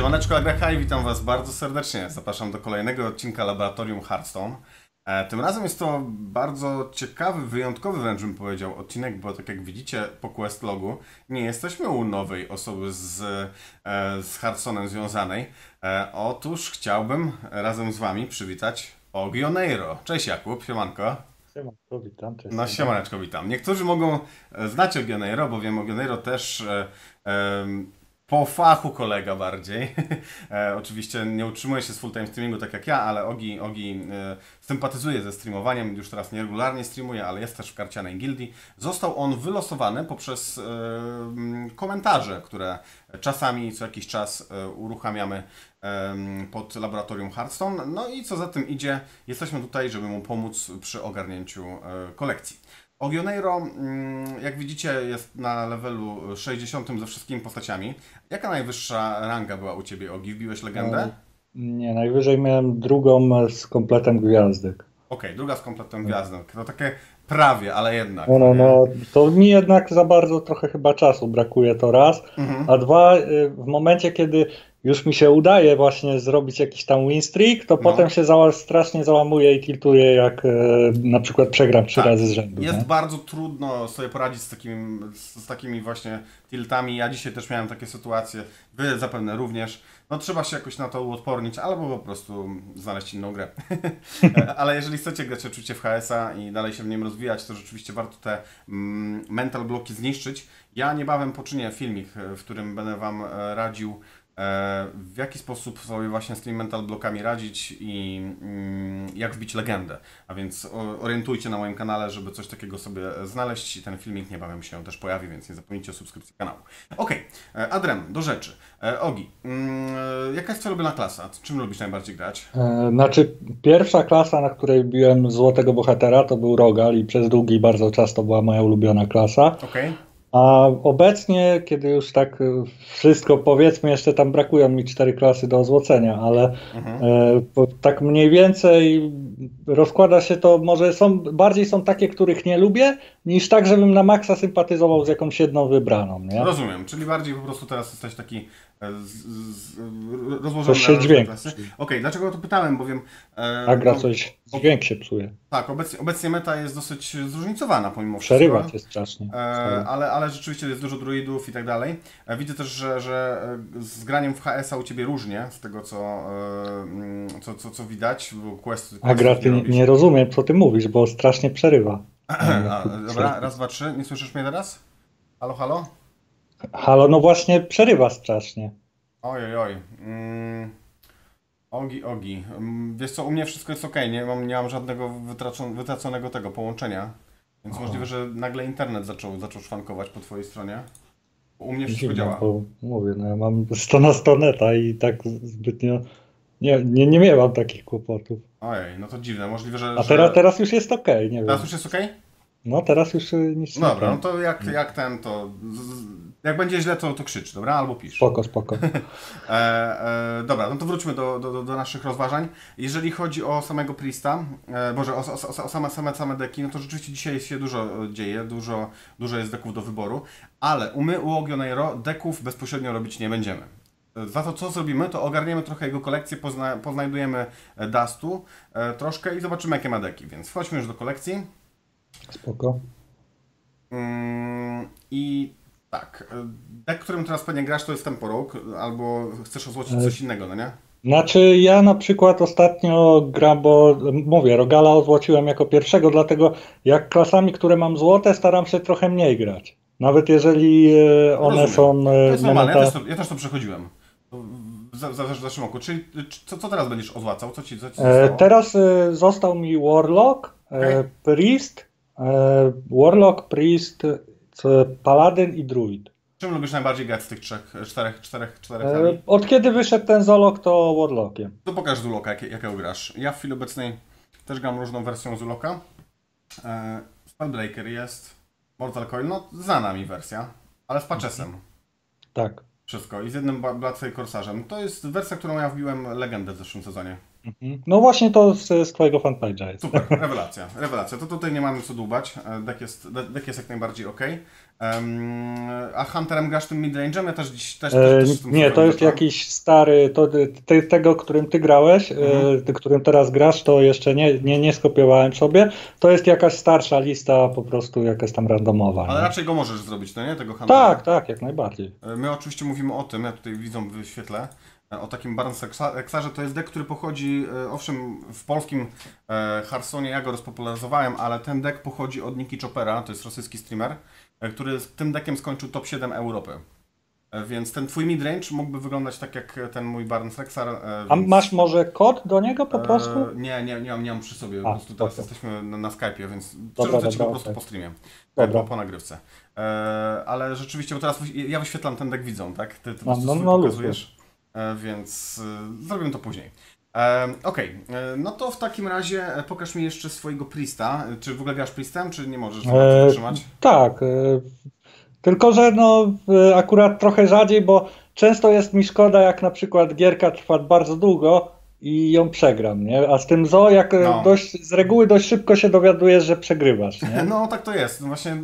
Siemaneczko Agrahaj, witam Was bardzo serdecznie. Zapraszam do kolejnego odcinka Laboratorium Hearthstone. E, tym razem jest to bardzo ciekawy, wyjątkowy wręcz bym powiedział odcinek, bo tak jak widzicie po logu nie jesteśmy u nowej osoby z, e, z Hearthstone'em związanej. E, otóż chciałbym razem z Wami przywitać Ogioneiro. Cześć Jakub, siemanko. Siemanko, witam. Cześć. No siemaneczko, witam. Niektórzy mogą znać Ogioneiro, bowiem Ogioneiro też... E, e, po fachu kolega bardziej. E, oczywiście nie utrzymuje się z full-time streamingu tak jak ja, ale Ogi, Ogi e, sympatyzuje ze streamowaniem, już teraz nieregularnie streamuje, ale jest też w karcianej gildii. Został on wylosowany poprzez e, mm, komentarze, które czasami co jakiś czas e, uruchamiamy pod laboratorium Hearthstone. No i co za tym idzie, jesteśmy tutaj, żeby mu pomóc przy ogarnięciu e, kolekcji. Ogioneiro, mm, jak widzicie, jest na levelu 60 ze wszystkimi postaciami. Jaka najwyższa ranga była u Ciebie, Ogi? Wbiłeś legendę? E, nie, najwyżej miałem drugą z kompletem gwiazdek. Okej, okay, druga z kompletem gwiazdek. To takie prawie, ale jednak. No, no, no, to mi jednak za bardzo trochę chyba czasu brakuje to raz, mhm. a dwa, y, w momencie kiedy już mi się udaje właśnie zrobić jakiś tam win streak, to no. potem się strasznie załamuje i tiltuje, jak e, na przykład przegram trzy tak. razy z rzędu. Jest nie? bardzo trudno sobie poradzić z, takim, z, takimi właśnie tiltami. Ja dzisiaj też miałem takie sytuacje, wy zapewne również. No trzeba się jakoś na to uodpornić, albo po prostu znaleźć inną grę. Ale jeżeli chcecie grać oczywiście w HS-a i dalej się w nim rozwijać, to rzeczywiście warto te mm, mental bloki zniszczyć. Ja niebawem poczynię filmik, w którym będę Wam e, radził E, w jaki sposób sobie właśnie z tymi mental blokami radzić i mm, jak wbić legendę. A więc orientujcie na moim kanale, żeby coś takiego sobie znaleźć i ten filmik niebawem się też pojawi, więc nie zapomnijcie o subskrypcji kanału. Ok, e, Adrem, do rzeczy. E, Ogi, mm, jaka jest Twoja ulubiona klasa? Czym lubisz najbardziej grać? Znaczy, pierwsza klasa, na której biłem złotego bohatera to był Rogal i przez długi bardzo czas to była moja ulubiona klasa. Okay. A obecnie, kiedy już tak e, wszystko powiedzmy, jeszcze tam brakują mi cztery klasy do ozłocenia, ale mhm. e, tak mniej więcej rozkłada się to, może są, bardziej są takie, których nie lubię, niż tak, żebym na maksa sympatyzował z jakąś jedną wybraną. Nie? Rozumiem, czyli bardziej po prostu teraz jesteś taki e, z, z, rozłożony się dźwięk. Okej, okay, dlaczego o to pytałem, bowiem... E, A gra no, coś, dźwięk się psuje. Tak, obecnie, obecnie meta jest dosyć zróżnicowana pomimo Przerywać wszystko. jest strasznie. E, ale, ale rzeczywiście jest dużo druidów i tak dalej. E, widzę też, że, że e, z graniem w HS-a u Ciebie różnie, z tego co, e, mm, co, co, co widać. Quest, quest A gra, ty nie, nie rozumiem, co Ty mówisz, bo strasznie przerywa dobra, raz, dwa, trzy. Nie słyszysz mnie teraz? Halo, halo? Halo, no właśnie przerywa strasznie. Oj, oj, mm. Ogi, ogi. Mm, wiesz co, u mnie wszystko jest ok, nie mam, nie mam żadnego wytraconego tego połączenia. Więc Aha. możliwe, że nagle internet zaczął, zaczął szwankować po twojej stronie. U mnie wszystko Dziwne, działa. mówię, no ja mam 100 na 100 neta i tak zbytnio nie, nie, nie miałam takich kłopotów. Ojej, no to dziwne, możliwe, że... A teraz, że... teraz już jest OK, nie wiem. Teraz już jest OK? No teraz już e, nic no nie Dobra, no to jak, mm. jak ten, to... Jak będzie źle, to, to krzycz, dobra? Albo pisz. Spoko, spoko. e, e, dobra, no to wróćmy do, do, do naszych rozważań. Jeżeli chodzi o samego Priesta, e, Boże, o, o, o, same, same, same deki, no to rzeczywiście dzisiaj się dużo e, dzieje, dużo, dużo jest deków do wyboru, ale u my, u Ogionero, deków bezpośrednio robić nie będziemy za to, co zrobimy, to ogarniemy trochę jego kolekcję, pozna, poznajdujemy e, Dustu e, troszkę i zobaczymy, jakie ma deki. Więc wchodźmy już do kolekcji. Spoko. Mm, I tak, e, dek, którym teraz pewnie grasz, to jest Temporok, albo chcesz ozłocić coś innego, no nie? Znaczy ja na przykład ostatnio gram, bo mówię, Rogala ozłociłem jako pierwszego, dlatego jak klasami, które mam złote, staram się trochę mniej grać. Nawet jeżeli e, one Rozumiem. są... To jest momental... normalne, ja też, to, ja też to przechodziłem w, w zeszłym roku. Czyli co, co teraz będziesz odłacał? Co ci, co ci e, teraz e, został mi Warlock, okay. e, Priest, e, Warlock, Priest, Paladin i Druid. Czym lubisz najbardziej grać z tych trzech, czterech, czterech, czterech? E, od kiedy wyszedł ten Zolok, to Warlockiem. To pokaż Zuloka, jak, jakiego grasz. Ja w chwili obecnej też gram różną wersją Zuloka. E, Spellbreaker jest, Mortal Coil, no znana mi wersja, ale z Paczesem. Tak. Wszystko. I z jednym Bladce i Corsarzem. To jest wersja, którą ja wbiłem legendę w zeszłym sezonie. Mhm. No właśnie to z, z twojego fanpage'a jest. Super, rewelacja, rewelacja. To tutaj nie mamy co dłubać. E, dek jest, deck jest jak najbardziej ok a Hunterem grasz tym midrange'em? Ja też dziś też, e, też, też Nie, to jest jakiś stary, to, ty, tego, którym ty grałeś, e, mhm. ty, którym teraz grasz, to jeszcze nie, nie, nie skopiowałem sobie. To jest jakaś starsza lista, po prostu jakaś tam randomowa. Ale nie? raczej go możesz zrobić, to no nie? Tego Huntera. Tak, tak, jak najbardziej. E, my oczywiście mówimy o tym, ja tutaj widzę w świetle, o takim Barnes Exarze. To jest deck, który pochodzi, owszem, w polskim Harsonie ja go rozpopularyzowałem, ale ten deck pochodzi od Niki Chopera, to jest rosyjski streamer. E, który z tym deckiem skończył top 7 Europy. E, więc ten twój midrange mógłby wyglądać tak jak e, ten mój Barnes Rexar. Więc... A masz może kod do niego po prostu? E, nie, nie, nie mam, nie mam przy sobie. A, po prostu teraz okay. jesteśmy na, na Skype'ie, więc przerzucę ci po prostu okay. po streamie. Dobra. Po, po nagrywce. E, ale rzeczywiście, bo teraz ja wyświetlam ten deck widzą, tak? Ty, ty no, po no, prostu no, no, pokazujesz. E, więc zrobimy to później. Okej, okay. E, no to w takim razie e, pokaż mi jeszcze swojego Prista. Czy w ogóle grasz Pristem, czy nie możesz e, trzymać? Tak, e, tylko że no akurat trochę rzadziej, bo często jest mi szkoda, jak na przykład gierka trwa bardzo długo i ją przegram, nie? A z tym zo, jak no. dość, z reguły dość szybko się dowiadujesz, że przegrywasz. Nie? No tak to jest. No właśnie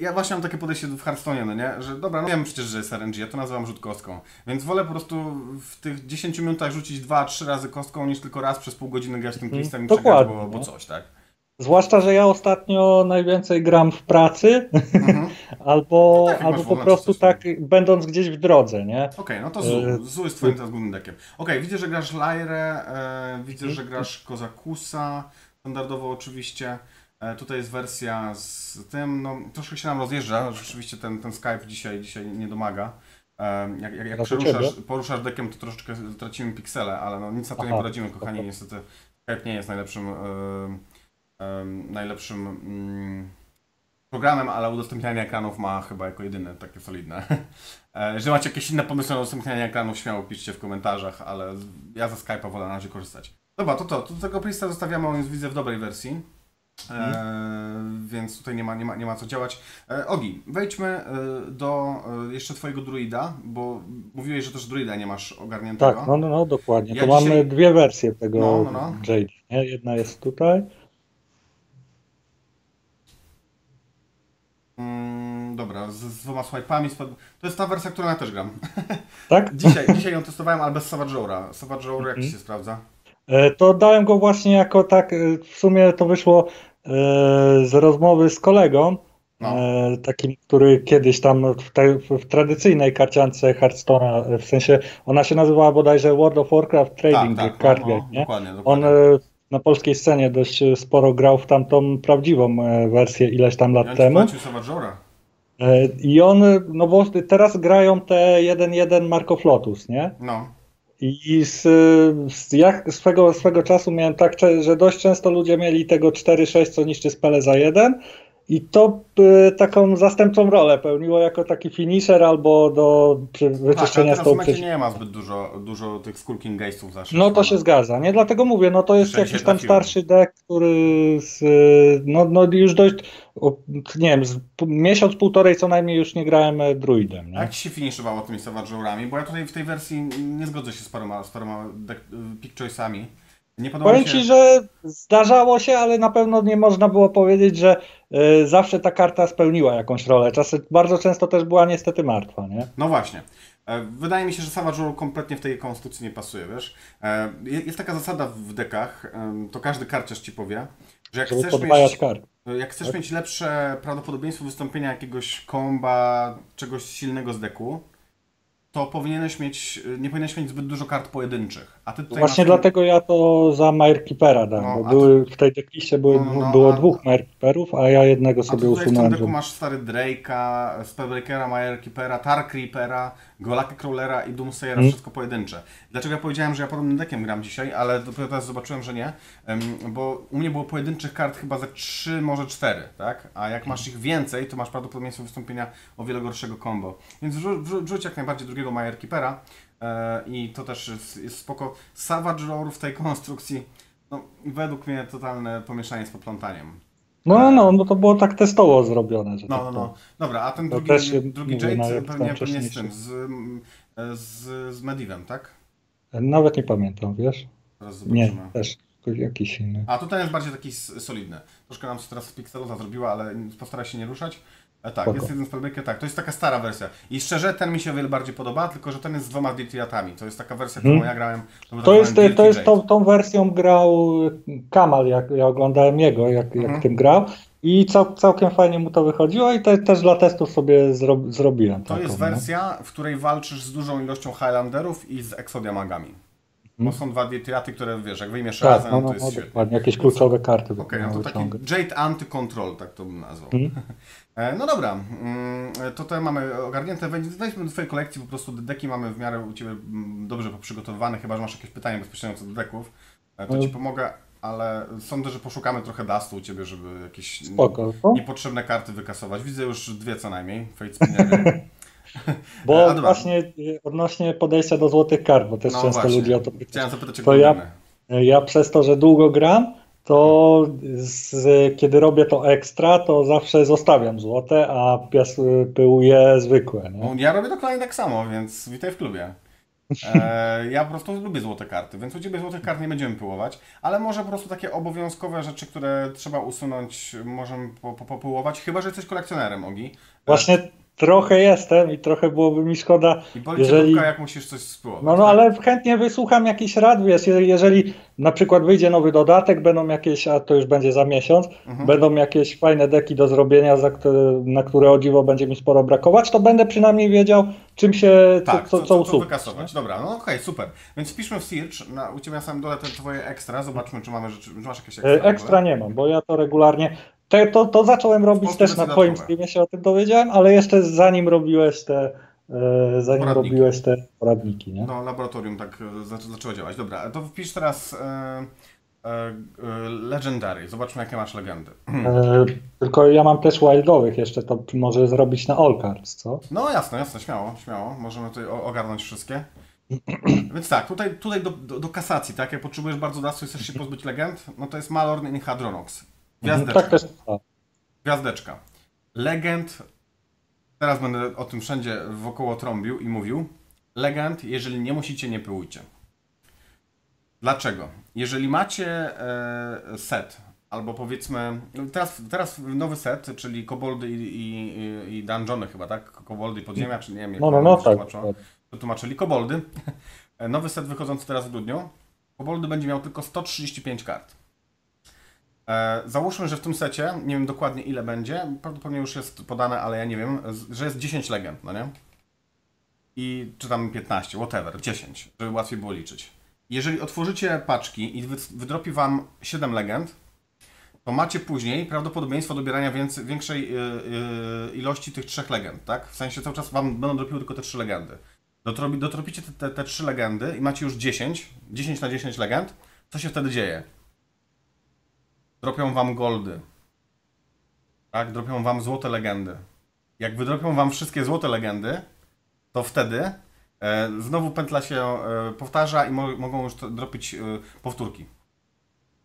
ja, właśnie mam takie podejście w Hearthstone, no nie? Że dobra, no wiem przecież, że jest RNG, ja to nazywam rzut kostką. Więc wolę po prostu w tych 10 minutach rzucić 2-3 razy kostką, niż tylko raz przez pół godziny grać tym Twistem mhm. i przegrać, bo, no. bo coś, tak? Zwłaszcza, że ja ostatnio najwięcej gram w pracy, mhm. albo, no tak, albo po prostu tak, będąc gdzieś w drodze, nie? Okej, okay, no to e, Zu, jest twoim y- teraz głównym dekiem. Okej, okay, widzę, że grasz Lajrę, e, widzę, mhm. że grasz Kozakusa, standardowo oczywiście. E, tutaj jest wersja z tym, no troszkę się nam rozjeżdża, rzeczywiście ten, ten Skype dzisiaj, dzisiaj nie domaga. E, jak, jak, jak no przeruszasz, poruszasz dekiem, to troszeczkę tracimy piksele, ale no, nic na to Aha, nie poradzimy, kochani. Okay. Niestety Skype nie jest najlepszym, yy, yy, najlepszym yy, programem, ale udostępnianie ekranów ma chyba jako jedyne takie solidne. Jeżeli macie jakieś inne pomysły na udostępnianie ekranów, śmiało piszcie w komentarzach, ale ja ze Skype'a wolę na razie korzystać. Dobra, to to. to tego playlista zostawiamy, on jest widzę w dobrej wersji. E, więc tutaj nie ma, nie ma, nie ma co działać. E, Ogi, wejdźmy e, do e, jeszcze Twojego druida, bo mówiłeś, że też druida nie masz ogarniętego. Tak, no, no, no dokładnie. Ja to dzisiaj... mamy dwie wersje tego no, no, no. Jade. Nie? Jedna jest tutaj. Mm, dobra, z, z dwoma swipe'ami. Spod... To jest ta wersja, którą ja też gram. Tak? dzisiaj, dzisiaj ją testowałem, ale bez Savage Jora. Savage Jora jak mhm. się sprawdza? E, to dałem go właśnie jako tak, e, w sumie to wyszło E, z rozmowy z kolegą, no. E, takim, który kiedyś tam w, te, w tradycyjnej karciance Hearthstone'a, w sensie ona się nazywała bodajże World of Warcraft Trading tak, tak, Card no, no, nie? Dokładnie, dokładnie. On e, na polskiej scenie dość sporo grał w tamtą prawdziwą wersję ileś tam lat ja temu. I on, no bo teraz grają te 1-1 Marco Flotus, nie? No. I z, z, ja swego, swego czasu miałem tak, że dość często ludzie mieli tego 4-6, co niszczy spele za jeden, i to y, taką zastępczą rolę pełniło jako taki finisher albo do przy, tak, wyczyszczenia tak, stołu. nie ma zbyt dużo, dużo tych skulking geistów zawsze. No to się zgadza, nie? Dlatego mówię, no to jest jakiś tam starszy deck, który z, no, no już dość, nie wiem, z, miesiąc, półtorej co najmniej już nie grałem e, druidem. Nie? Jak ci się finiszowało tymi savageurami? Bo ja tutaj w tej wersji nie zgodzę się z paroma, z paroma deck, y, pick choice'ami. Nie podoba Powiem się... Ci, że zdarzało się, ale na pewno nie można było powiedzieć, że y, zawsze ta karta spełniła jakąś rolę. Czasem bardzo często też była niestety martwa, nie? No właśnie. E, wydaje mi się, że Savage kompletnie w tej konstrukcji nie pasuje, wiesz? E, jest taka zasada w dekach, e, to każdy karciarz ci powie, że jak Żeby chcesz mieć, kart. jak chcesz tak? mieć lepsze prawdopodobieństwo wystąpienia jakiegoś komba, czegoś silnego z deku, to powinieneś mieć, y, nie powinieneś mieć zbyt dużo kart pojedynczych. A ty Właśnie masz... dlatego ja to za Mirekeepera dam, no, bo były, ty... w tej deckliście były, no, no było a... dwóch Mirekeeperów, a ja jednego sobie usunąłem. w tym deku masz stary Drake'a, Spellbreakera, Mirekeepera, Tarkreepera, Golaki Crawlera i Doomsayera, mm. wszystko pojedyncze. Dlaczego ja powiedziałem, że ja podobnym deckiem gram dzisiaj, ale dopiero teraz zobaczyłem, że nie, bo u mnie było pojedynczych kart chyba ze 3, może 4, tak? A jak masz ich więcej, to masz prawdopodobieństwo wystąpienia o wiele gorszego combo. Więc wrzu wrzuć jak najbardziej drugiego Major Keepera e, i to też jest spoko. Savage Roar w tej konstrukcji, no, według mnie totalne pomieszanie z poplątaniem. No, no, no, no, to było tak testowo zrobione. Że no, tak no, no. Dobra, a ten drugi, drugi Jade pewnie, pewnie z tym, e, z, z, z tak? Nawet nie pamiętam, wiesz? Teraz zobaczymy. Nie, też jakiś inny. A tutaj jest bardziej taki solidny. Troszkę nam się teraz Pixeluza zrobiła, ale postara się nie ruszać. A tak, Spoko. jest jeden Spellbreaker, tak. To jest taka stara wersja. I szczerze, ten mi się o wiele bardziej podoba, tylko że ten jest z dwoma Dirtiatami. To jest taka wersja, którą hmm. ja grałem. To, to jest, grałem to jest tą, tą, wersją grał y, Kamal, jak ja oglądałem jego, jak, hmm. jak mhm. tym grał. I cał, całkiem fajnie mu to wychodziło i te, też dla testów sobie zro, zrobiłem. To taką, jest no. wersja, no. w której walczysz z dużą ilością Highlanderów i z Exodiamagami. Bo no mhm. są dwa teatry, które wiesz, jak wyjmiesz tak, razem, no, no, to jest no, świetnie. Dokładnie, jakieś kluczowe karty. Okej, okay, no to taki Jade Anti-Control, tak to bym nazwał. Mhm. E, no dobra, mm, to te mamy ogarnięte. Weźmy do Twojej kolekcji, po prostu deki mamy w miarę u Ciebie mm, dobrze poprzygotowane, chyba że masz jakieś pytania bezpośrednio co do deków. E, to no. Ci pomogę, ale sądzę, że poszukamy trochę dastu u Ciebie, żeby jakieś Spoko, no niepotrzebne karty wykasować. Widzę już dwie co najmniej, Fate Spinnery. Bo no, no Adwan. właśnie odnośnie podejścia do złotych kart, bo też no często właśnie. ludzie o to pytają. Chciałem zapytać, to ja, ja przez to, że długo gram, to z, kiedy robię to ekstra, to zawsze zostawiam złote, a pias, pyłuję zwykłe. Nie? No, ja robię dokładnie tak samo, więc witaj w klubie. E, ja po prostu lubię złote karty, więc u Ciebie złotych kart nie będziemy pyłować, ale może po prostu takie obowiązkowe rzeczy, które trzeba usunąć, możemy popyłować, chyba, że jesteś kolekcjonerem, Ogi. E, właśnie trochę jestem i trochę byłoby mi szkoda. I boli jeżeli... jak musisz coś spróbować. No, no tak? ale chętnie wysłucham jakiś rad, wiesz, jeżeli na przykład wyjdzie nowy dodatek, będą jakieś, a to już będzie za miesiąc, mhm. będą jakieś fajne deki do zrobienia, które, na które o dziwo będzie mi sporo brakować, to będę przynajmniej wiedział, czym się, tak, co, co, co, co wykasować. Dobra, no okej, okay, super. Więc wpiszmy w Search, na, u Ciebie na samym dole te Twoje ekstra, zobaczmy, czy, mamy, czy masz jakieś e, ekstra. Ekstra nie mam, bo ja to regularnie, to, to, to zacząłem robić też na twoim streamie, się o tym dowiedziałem, ale jeszcze zanim robiłeś te e, zanim poradniki. robiłeś te poradniki, nie? No, laboratorium tak e, zaczęło działać. Dobra, to wpisz teraz e, Legendary. Zobaczmy, jakie masz legendy. E, tylko ja mam też wildowych jeszcze, to może zrobić na All Cards, co? No jasne, jasne, śmiało, śmiało. Możemy tutaj ogarnąć wszystkie. Więc tak, tutaj, tutaj do, do, do kasacji, tak? Jak potrzebujesz bardzo dasu i chcesz się pozbyć legend, no to jest Malorn i Hadronox. Gwiazdeczka. Tak Gwiazdeczka. Legend, teraz będę o tym wszędzie wokoło trąbił i mówił. Legend, jeżeli nie musicie, nie pyłujcie. Dlaczego? Jeżeli macie e, set, albo powiedzmy, no teraz, teraz nowy set, czyli koboldy i, i, i dungeony chyba, tak? Koboldy i podziemia, czy nie wiem, jak no, no, no, tak, tłumaczą, tak. tłumaczyli, koboldy. Nowy set wychodzący teraz w grudniu. Koboldy będzie miał tylko 135 kart. E, załóżmy, że w tym secie, nie wiem dokładnie ile będzie, prawdopodobnie już jest podane, ale ja nie wiem, że jest 10 legend, no nie? I czy tam 15, whatever, 10, żeby łatwiej było liczyć. Jeżeli otworzycie paczki i wydropi wam 7 legend, to macie później prawdopodobieństwo dobierania więcej, większej y, y, ilości tych trzech legend, tak? W sensie cały czas wam będą dropiły tylko te trzy legendy. Dotropi, dotropicie te, te, te trzy legendy i macie już 10, 10 na 10 legend, co się wtedy dzieje? dropią wam goldy. Tak, dropią wam złote legendy. Jak wydropią wam wszystkie złote legendy, to wtedy e, znowu pętla się e, powtarza i mo mogą już dropić e, powtórki.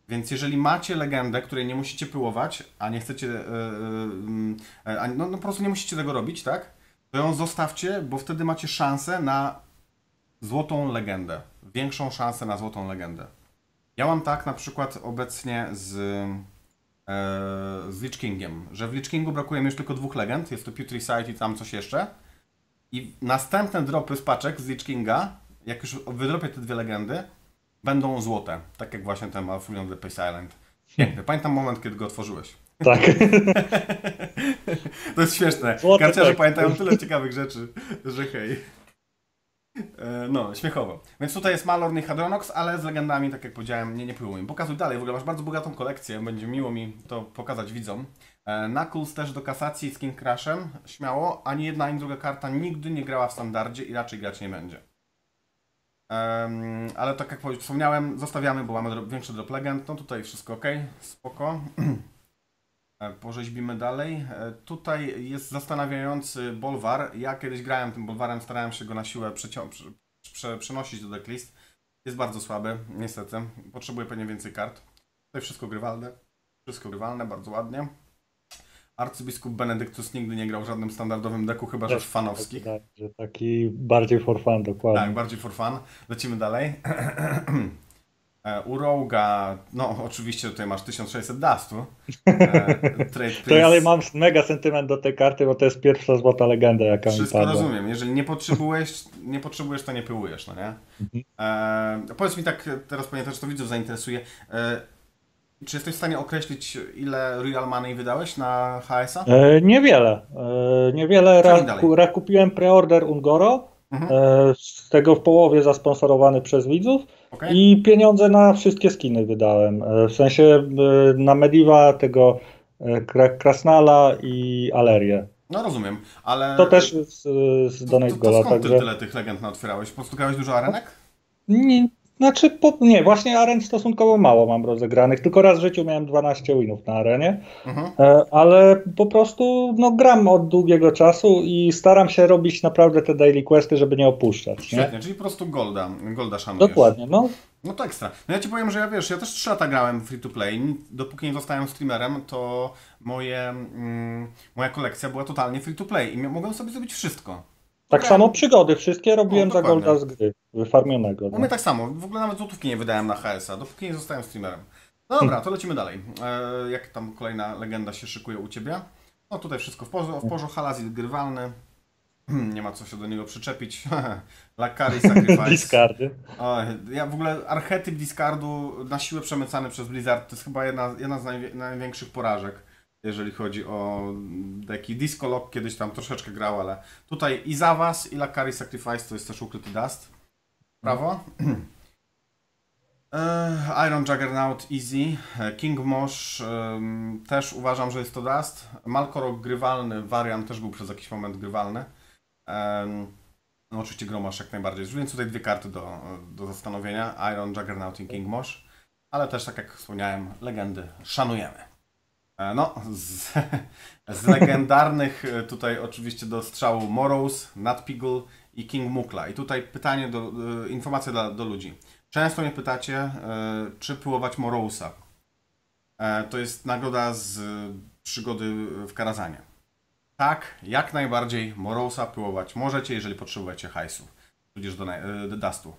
Więc jeżeli macie legendę, której nie musicie pyłować, a nie chcecie, e, e, mm, e, a, no, no po prostu nie musicie tego robić, tak? To ją zostawcie, bo wtedy macie szansę na złotą legendę. Większą szansę na złotą legendę. Ja mam tak na przykład obecnie z, e, z Lich Kingiem, że w Lich Kingu brakuje mi już tylko dwóch legend, jest to Putricide i tam coś jeszcze. I następne dropy z paczek z Lich Kinga, jak już wydropię te dwie legendy, będą złote. Tak jak właśnie ten Malfurion of the Pace Island. Piękny. Pamiętam moment, kiedy go otworzyłeś. Tak. to jest śmieszne. Karciarze tak. pamiętają tyle ciekawych rzeczy, że hej. E, no, śmiechowo. Więc tutaj jest malorny Hadronox, ale z legendami, tak jak powiedziałem, nie, nie płyło im. Pokazuj dalej, w ogóle masz bardzo bogatą kolekcję, będzie miło mi to pokazać widzom. E, Knuckles też do kasacji z King Crashem, śmiało. Ani jedna, ani druga karta nigdy nie grała w standardzie i raczej grać nie będzie. Um, ale tak jak wspomniałem, zostawiamy, bo mamy większy drop legend. No tutaj wszystko ok, spoko. E, porzeźbimy dalej. E, tutaj jest zastanawiający bolwar. Ja kiedyś grałem tym bolwarem, starałem się go na siłę przenosić do decklist. Jest bardzo słaby, niestety. Potrzebuje pewnie więcej kart. Tutaj wszystko grywalne. Wszystko grywalne, bardzo ładnie. Arcybiskup Benedyktus nigdy nie grał w żadnym standardowym deku, chyba że w tak, fanowskich. Taki, tak, taki bardziej for fun, dokładnie. Tak, bardziej for fun. Lecimy dalej. E, uroga no oczywiście tutaj masz 1600 dastu. E, to ja ale mam mega sentyment do tej karty, bo to jest pierwsza złota legenda, jaka Wszystko mi rozumiem. Jeżeli nie potrzebujesz, nie potrzebujesz, to nie pyłujesz, no nie? Mhm. E, powiedz mi tak, teraz ponieważ to widzów zainteresuje. E, czy jesteś w stanie określić, ile real money wydałeś na HSA E, niewiele. E, niewiele. Ra- rakupiłem preorder Ungoro, mhm. E, z tego w połowie zasponsorowany przez widzów. Okay. I pieniądze na wszystkie skiny wydałem. E, w sensie e, na Mediwa, tego e, Krasnala i Alerię. No rozumiem, ale... To też z, z Donate Gola, to, skąd ty tyle tych legend otwierałeś? Postukałeś dużo arenek? Nie, znaczy, po, nie, właśnie aren stosunkowo mało mam rozegranych. Tylko raz w życiu miałem 12 winów na arenie, mhm. e, ale po prostu no, gram od długiego czasu i staram się robić naprawdę te daily questy, żeby nie opuszczać. Świetnie, nie? czyli po prostu golda, golda szanujesz. Dokładnie, no. No to ekstra. No ja Ci powiem, że ja wiesz, ja też 3 lata grałem free to play. Dopóki nie zostałem streamerem, to moje, mm, moja kolekcja była totalnie free to play i mogłem sobie zrobić wszystko. Tak okay. Tak. samo przygody, wszystkie robiłem no, za golda z gry wyfarmionego. No. My tak samo. W ogóle nawet złotówki nie wydałem na HS-a, dopóki nie zostałem streamerem. No dobra, to lecimy dalej. E, jak tam kolejna legenda się szykuje u Ciebie? No tutaj wszystko w, porzu, w porzu halaz grywalny. Hmm, nie ma co się do niego przyczepić. Lakari Sacrifice. Discardy. O, ja w ogóle archetyp Discardu na siłę przemycany przez Blizzard to jest chyba jedna, jedna z najwie, największych porażek jeżeli chodzi o taki Disco Lock, kiedyś tam troszeczkę grał, ale tutaj i za was, i Lakari Sacrifice to jest też ukryty Dust prawo. E, Iron Juggernaut Easy, King Mosh też uważam, że jest to Dust. Malkorok grywalny, Variant też był przez jakiś moment grywalny. No oczywiście Gromasz jak najbardziej, więc tutaj dwie karty do, do zastanowienia, Iron Juggernaut i King Mosh. Ale też, tak jak wspomniałem, legendy szanujemy. E, no, z, z legendarnych e, tutaj oczywiście do strzału Morrows, Nutpiggle i King Mukla. I tutaj pytanie, do, e, informacja do ludzi. Często mnie pytacie, e, czy pyłować Morousa. E, to jest nagroda z przygody w Karazanie. Tak, jak najbardziej Morousa pyłować możecie, jeżeli potrzebujecie hajsu, tudzież do, do dustu.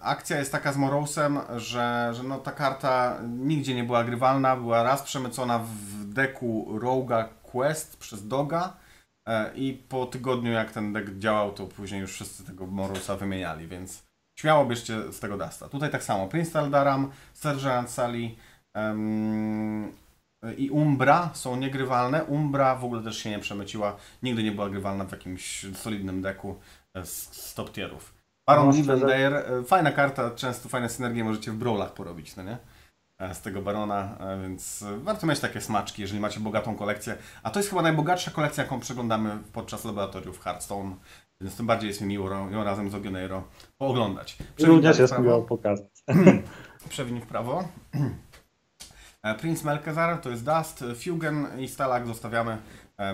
Akcja jest taka z Morousem, że, że no ta karta nigdzie nie była grywalna, była raz przemycona w deku Roga Quest przez Doga, E, I po tygodniu, jak ten deck działał, to później już wszyscy tego Morusa wymieniali, więc śmiało bierzcie z tego Dasta. Tutaj tak samo. Prince Taldaram, Sergeant Sali um, i Umbra są niegrywalne. Umbra w ogóle też się nie przemyciła. Nigdy nie była grywalna w jakimś solidnym deku e, z, z top tierów. Baron Splendair, e, fajna karta, często fajne synergie możecie w brawlach porobić, no nie? E, z tego barona, e, więc warto mieć takie smaczki, jeżeli macie bogatą kolekcję. A to jest chyba najbogatsza kolekcja, jaką przeglądamy podczas laboratoriów Hearthstone, więc tym bardziej jest mi miło ją razem z Ogioneiro pooglądać. Również jest miło pokazać. Przewin w prawo. E, Prince Melkezar to jest Dust, Fugen i Stalag zostawiamy.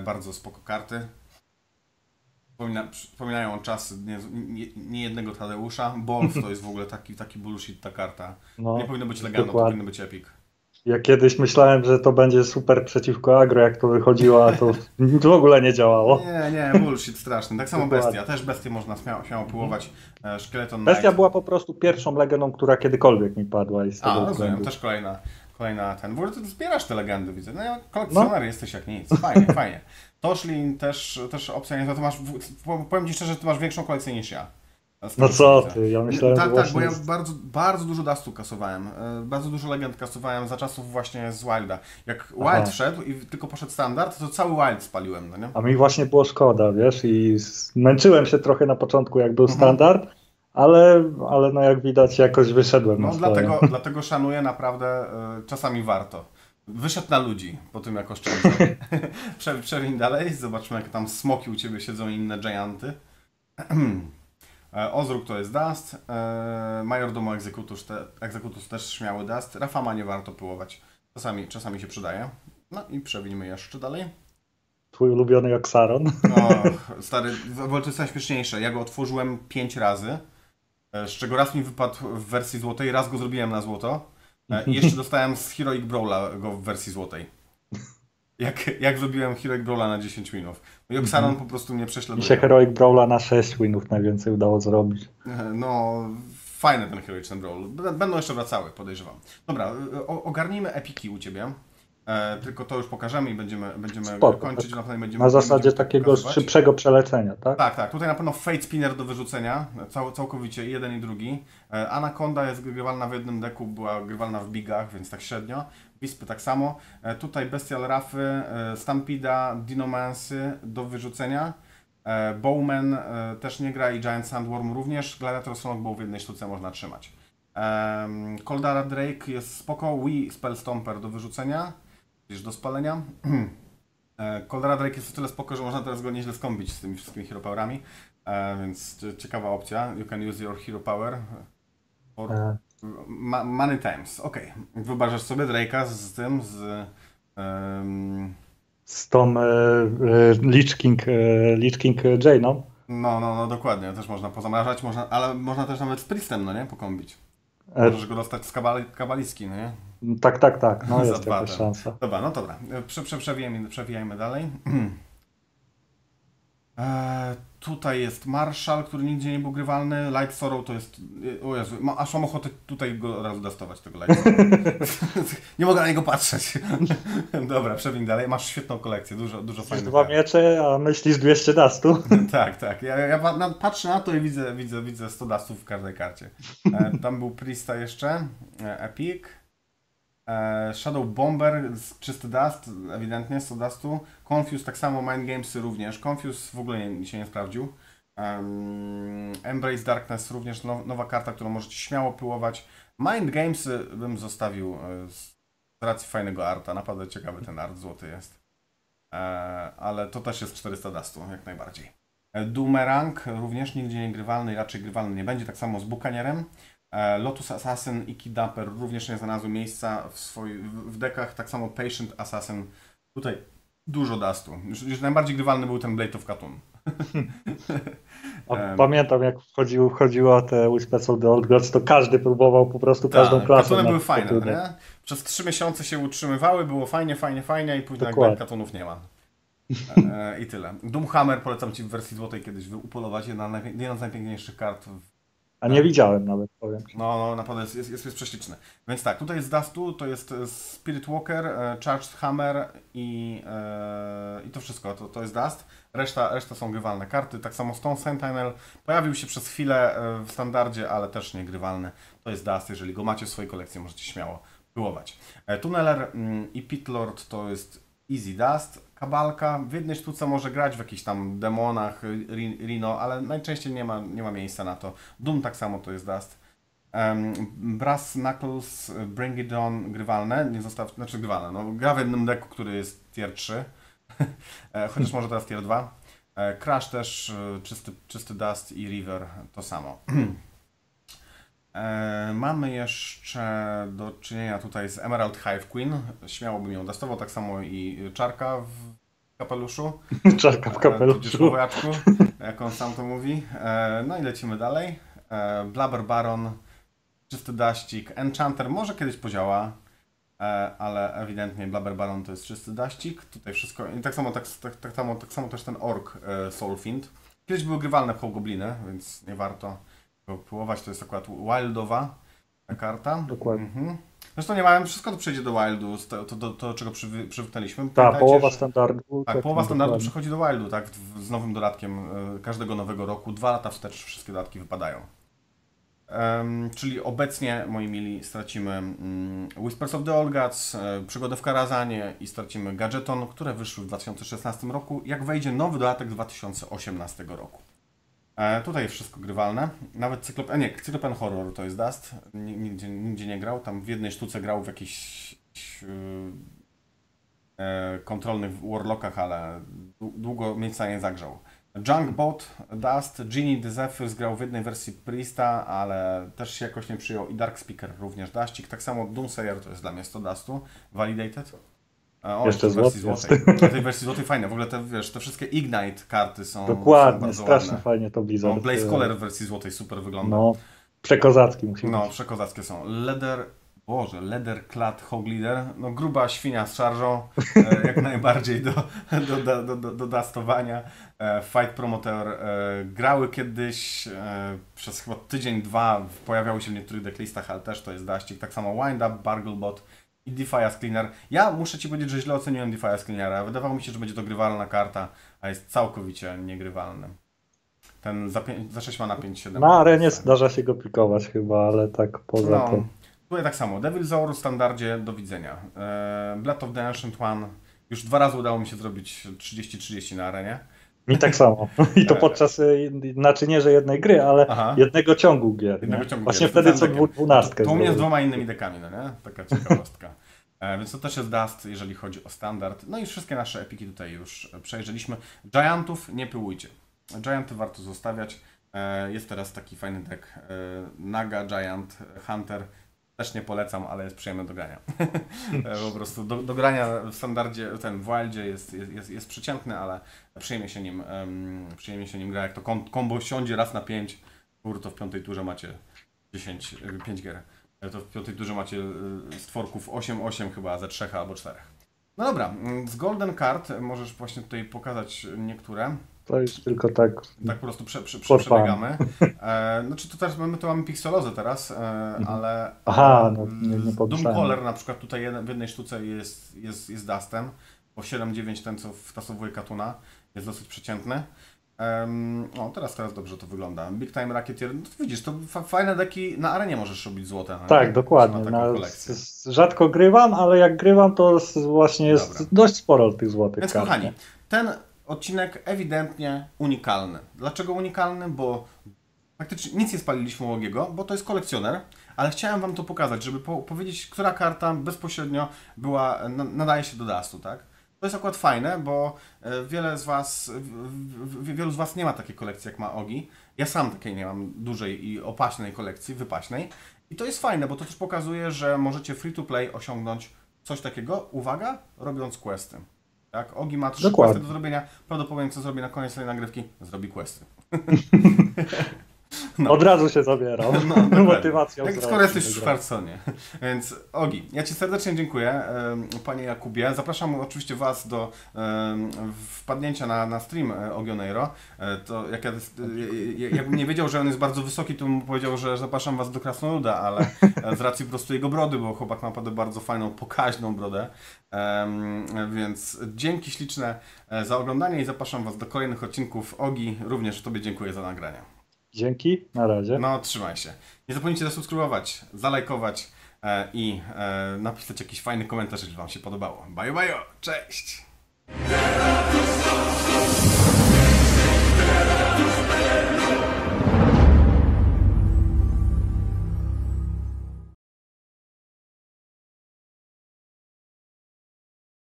Bardzo spoko karty. Przypomina, przypominają czasy niejednego nie, nie Tadeusza. Bolf to jest w ogóle taki, taki bullshit ta karta. No, nie powinno być legalno, to powinno być epic. Ja kiedyś myślałem, że to będzie super przeciwko agro, jak to wychodziło, a to w ogóle nie działało. Nie, nie, bullshit straszny. Tak samo bestia. Też bestię można śmiało, śmiało mhm. e, Szkieleton Bestia była po prostu pierwszą legendą, która kiedykolwiek mi padła. I z a, rozumiem. Też kolejna. Kolejna ten. W ogóle ty zbierasz te legendy, widzę. No, kolekcjoner no. jesteś jak nic. Fajnie, fajnie. Toshlin też, też opcja nie to masz, powiem Ci szczerze, że Ty masz większą kolekcję niż ja. No co ty, ja myślałem, no Tak, tak, bo ja bardzo, bardzo dużo Dustu kasowałem, e, bardzo dużo legend kasowałem za czasów właśnie z Wilda. Jak Wild Aha. wszedł i tylko poszedł standard, to cały Wild spaliłem, no nie? A mi właśnie było szkoda, wiesz, i męczyłem się trochę na początku, jak był mhm. standard, ale, ale no jak widać jakoś wyszedłem. No dlatego, dlatego szanuję naprawdę, e, czasami warto. Wyszedł na ludzi po tym, jak oszczędzał. Prze Przewiń dalej, zobaczmy, jak tam smoki u ciebie siedzą i inne gianty. E, Ozruk to jest Dust, e, Major domo Egzekutus, te, też śmiały Dust, Rafama nie warto pyłować, czasami, czasami się przydaje. No i przewińmy jeszcze dalej. Twój ulubiony Oksaron. No, stary, bo to jest najśmieszniejsze, ja go otworzyłem pięć razy, e, z czego raz mi wypadł w wersji złotej, raz go zrobiłem na złoto E, jeszcze dostałem z Heroic Brawla go w wersji złotej. Jak, jak zrobiłem Heroic Brawla na 10 winów. No i mhm. po prostu mnie prześladuje. I się Heroic Brawla na 6 winów najwięcej udało zrobić. E, no, fajny ten heroiczny brawl. Będą jeszcze wracały, podejrzewam. Dobra, ogarnijmy epiki u Ciebie. E, tylko to już pokażemy i będziemy, będziemy Spoko, tak. kończyć. Tak. Na, będziemy, na zasadzie takiego pracować. szybszego przelecenia, tak? Tak, tak. Tutaj na pewno Fate Spinner do wyrzucenia, cał, całkowicie, jeden i drugi. E, Anaconda jest grywalna w jednym deku, była grywalna w bigach, więc tak średnio. Wispy tak samo. E, tutaj Bestial Rafy, e, Stampida, Dinomancy do wyrzucenia. E, Bowman e, też nie gra i Giant Sandworm również. Gladiator Strongbow w jednej sztuce można trzymać. Coldara Drake jest spoko, Wii Spellstomper do wyrzucenia do spalenia. E, Colorado Lake jest o tyle spoko, że można teraz go nieźle skąbić z tymi wszystkimi hero powerami, e, więc ciekawa opcja. You can use your hero power e. ma many times. Ok, wyobrażasz sobie Drake'a z tym, z... Um... Z tą e, e, Lich King, e, Lich King Jane'ą. No. no, no, no, dokładnie. Też można pozamrażać, można, ale można też nawet z Priestem, no nie, pokombić. Możesz go dostać z kabali, kabaliski, no nie? Tak, tak, tak. No jest jakaś tak. szansa. Dobra, no dobra. Prze, prze, przewijajmy, przewijajmy dalej. E, tutaj jest Marshall, który nigdzie nie był grywalny. Light Sorrow to jest... E, o Jezu, ma, aż mam ochotę tutaj go raz dastować, tego Light nie mogę na niego patrzeć. Dobra, przewiń dalej. Masz świetną kolekcję, dużo, dużo fajnych. Dwa miecze, a myślisz 200 dastu. tak, tak. Ja, ja, patrzę na to i widzę, widzę, widzę 100 dastów w każdej karcie. E, tam był Prista jeszcze, e, Epic. E, Shadow Bomber z czysty Dust, ewidentnie z Dustu. Confuse tak samo, Mind Games również. Confuse w ogóle się nie sprawdził. Embrace Darkness również no, nowa karta, którą możecie śmiało pyłować. Mind Games bym zostawił e, z racji fajnego arta. Naprawdę ciekawy ten art, złoty jest. E, ale to też jest 400 Dustu, jak najbardziej. Doomerang również nigdzie nie grywalny, raczej grywalny nie będzie, tak samo z Bukanierem. E, Lotus Assassin i Kidnapper również nie znalazły miejsca w, swoich, w dekach, tak samo Patient Assassin. Tutaj dużo dustu. Już, już najbardziej grywalny był ten Blade of Katun. Pamiętam jak wchodziło, o te Whispers of the Old Gods, to każdy próbował po prostu Ta, każdą tak klasę. Katony były fajne, katony. nie? Przez trzy miesiące się utrzymywały, było fajnie, fajnie, fajnie i później Dokładnie. katonów nie ma. E, I tyle. Doomhammer polecam Ci w wersji złotej kiedyś upolować, jedna, jedna z najpiękniejszych kart w a nie tak. widziałem nawet, powiem. No, no naprawdę jest, jest, jest, jest prześliczny. Więc tak, tutaj jest Dustu to jest e, Spirit Walker, e, Charged Hammer i, e, i to wszystko. To, to jest Dust. Reszta, reszta są grywalne karty. Tak samo Stone Sentinel pojawił się przez chwilę w standardzie, ale też niegrywalny. To jest Dust. Jeżeli go macie w swojej kolekcji, możecie śmiało próbować. Tunneler mm, i Pitlord to jest Easy Dust kabalka. Wydny sztuce może grać w jakichś tam demonach, y, Rino, ale najczęściej nie ma, nie ma miejsca na to. Doom tak samo to jest Dust. Um, Brass Knuckles, Bring It On, grywalne, nie zostaw, znaczy grywalne, no, gra w jednym deku, który jest tier 3, e, chociaż może teraz tier 2. E, Crash też, y, czysty, czysty Dust i River to samo. E, mamy jeszcze do czynienia tutaj z Emerald Hive Queen. Śmiało bym ją testował, tak samo i czarka w kapeluszu. Czarka w e, kapeluszu. jak on sam to mówi. E, no i lecimy dalej. Blabber Baron, czysty daścik, Enchanter może kiedyś podziała, ale ewidentnie Blabber Baron to jest czysty daścik. Tutaj wszystko, i tak samo, tak, tak, tak, samo, tak samo też ten ork Soulfind. Kiedyś były grywalne półgobliny, więc nie warto Wypróbować to jest akurat wildowa ta karta. Dokładnie. Mhm. Zresztą nie mamy, wszystko to przejdzie do wildu, to, to, to, to czego przywy, przywyknęliśmy. Ta, połowa że, standardu. Tak, tak połowa standardu przechodzi do wildu, tak, z nowym dodatkiem e, każdego nowego roku. Dwa lata wstecz wszystkie dodatki wypadają. Um, czyli obecnie, moi mili, stracimy um, Whispers of the Olgats, um, e, Przygodę w Karazanie i stracimy Gadgeton, które wyszły w 2016 roku, jak wejdzie nowy dodatek z 2018 roku. E, tutaj wszystko grywalne. Nawet Cyklop... E, nie, Cyklopen Horror to jest Dust. Nigdzie, nigdzie nie grał. Tam w jednej sztuce grał w jakiś e, kontrolnych Warlockach, ale długo miejsca nie zagrzał. Junkbot, Dust, Genie the Zephyrs grał w jednej wersji Priesta, ale też się jakoś nie przyjął. I Dark Speaker również Dustik. Tak samo Doomsayer to jest dla mnie 100 Dustu. Validated. A o, Jeszcze złoty złotej. Jest. No, tej wersji złotej fajne. W ogóle te, wiesz, te wszystkie Ignite karty są Dokładnie, są strasznie ładne. fajnie to Blizzard. No, Blaze e, Color w wersji złotej super wygląda. No, przekozacki musimy No, przekozackie są. Leder, Boże, Leder clad Hoglider. No, gruba świnia z szarżą, e, jak najbardziej do, do, do, do, do dastowania. E, fight Promoter grały kiedyś, przez chyba tydzień, dwa pojawiały się w niektórych decklistach, ale też to jest daścik. Tak samo Wind Up, Barglebot i DeFias Cleaner. Ja muszę Ci powiedzieć, że źle oceniłem DeFias Cleanera. Wydawało mi się, że będzie to grywalna karta, a jest całkowicie niegrywalny. Ten za, za 6 ma na 5, 7. Na arenie zdarza się go pikować chyba, ale tak poza no. tym. tak samo. Devil Zaur w standardzie, do widzenia. E, Blood of the Ancient One. Już dwa razy udało mi się zrobić 30-30 na arenie. Mi tak samo. I to e. podczas, e, znaczy nie, że jednej gry, ale Aha. jednego ciągu gier. Jednego ciągu Właśnie gier. wtedy co dwunastkę. To u mnie z dwoma innymi dekami, no nie? Taka ciekawostka. E, więc to też jest Dust, jeżeli chodzi o standard. No i wszystkie nasze epiki tutaj już przejrzeliśmy. Giantów nie pyłujcie. Gianty warto zostawiać. Jest teraz taki fajny deck Naga Giant Hunter też nie polecam, ale jest przyjemne do grania. po prostu do, do, grania w standardzie, ten w Wildzie jest, jest, jest, jest przeciętny, ale przyjemnie się nim, um, przyjemnie się nim gra. Jak to kombo siądzie raz na pięć, to w piątej turze macie 10, 5 e, gier. E, to w piątej turze macie e, stworków 8-8 chyba za 3 albo czterech. No dobra, mm, z Golden Card możesz właśnie tutaj pokazać niektóre. To jest tylko tak. Tak po prostu prze, prze, prze, przebiegamy. E, znaczy to teraz mamy, to mamy pikselozę teraz, e, mhm. ale. Aha, e, no, nie, nie Doom Caller na przykład tutaj w jednej sztuce jest, jest, jest Dustem, bo 7-9 ten co wtasowuje Katuna jest dosyć przeciętny. Um, o, teraz, teraz dobrze to wygląda. Big Time Racketeer, no widzisz, to fajne deki na arenie możesz robić złote. Tak, dokładnie. Na, rzadko grywam, ale jak grywam, to właśnie jest Dobra. dość sporo tych złotych Więc kart. kochani, ten odcinek ewidentnie unikalny. Dlaczego unikalny? Bo praktycznie nic nie spaliliśmy Łogiego, bo to jest kolekcjoner, ale chciałem Wam to pokazać, żeby po powiedzieć, która karta bezpośrednio była, nadaje się do dastu, tak? To jest akurat fajne, bo e, wiele z Was, wielu z Was nie ma takiej kolekcji jak ma Ogi. Ja sam takiej nie mam dużej i opaśnej kolekcji, wypaśnej. I to jest fajne, bo to też pokazuje, że możecie free to play osiągnąć coś takiego, uwaga, robiąc questy. Tak? Ogi ma trzy questy do zrobienia. Prawdopodobnie co zrobi na koniec tej nagrywki? Zrobi questy. No. Od razu się zabierał. No, no, no, Motywacją. Tak, tak skoro jesteś w Schwarzonie. Więc Ogi, ja Ci serdecznie dziękuję, Panie Jakubie. Zapraszam oczywiście Was do wpadnięcia na, na stream e, Ogioneiro. E, to jak ja, e, jakbym nie wiedział, że on jest bardzo wysoki, to bym powiedział, że zapraszam Was do Krasnoluda, ale z racji po prostu jego brody, bo chłopak ma bardzo fajną, pokaźną brodę. Więc dzięki śliczne za oglądanie i zapraszam Was do kolejnych odcinków Ogi. Również Tobie dziękuję za nagranie. Dzięki, na razie. No, trzymaj się. Nie zapomnijcie zasubskrybować, zalajkować e, i e, napisać jakiś fajny komentarz, jeśli Wam się podobało. Bye, bye, cześć!